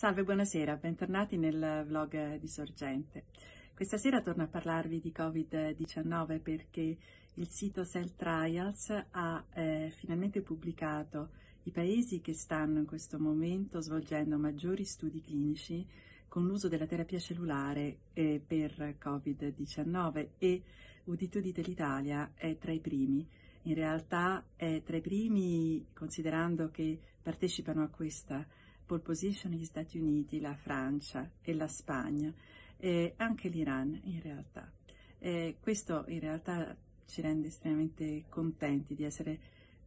Salve, buonasera, bentornati nel vlog di Sorgente. Questa sera torno a parlarvi di Covid-19 perché il sito Cell Trials ha eh, finalmente pubblicato i paesi che stanno in questo momento svolgendo maggiori studi clinici con l'uso della terapia cellulare eh, per Covid-19 e udito dite l'Italia è tra i primi. In realtà è tra i primi considerando che partecipano a questa pole position gli Stati Uniti, la Francia e la Spagna e anche l'Iran in realtà. E questo in realtà ci rende estremamente contenti di essere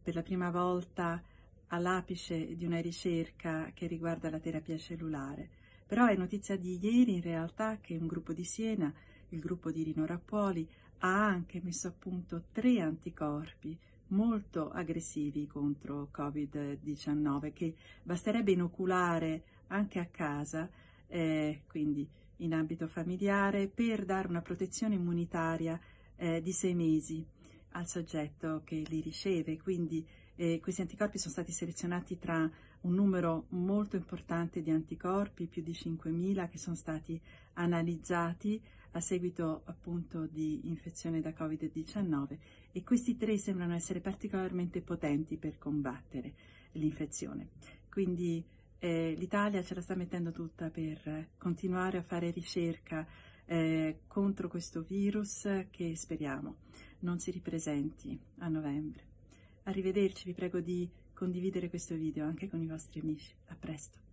per la prima volta all'apice di una ricerca che riguarda la terapia cellulare. Però è notizia di ieri in realtà che un gruppo di Siena, il gruppo di Rino Rappuoli, ha anche messo a punto tre anticorpi molto aggressivi contro Covid-19 che basterebbe inoculare anche a casa, eh, quindi in ambito familiare, per dare una protezione immunitaria eh, di sei mesi al soggetto che li riceve. Quindi eh, questi anticorpi sono stati selezionati tra un numero molto importante di anticorpi, più di 5.000 che sono stati analizzati a seguito appunto di infezione da Covid-19 e questi tre sembrano essere particolarmente potenti per combattere l'infezione. Quindi eh, l'Italia ce la sta mettendo tutta per continuare a fare ricerca eh, contro questo virus che speriamo non si ripresenti a novembre. Arrivederci, vi prego di condividere questo video anche con i vostri amici. A presto!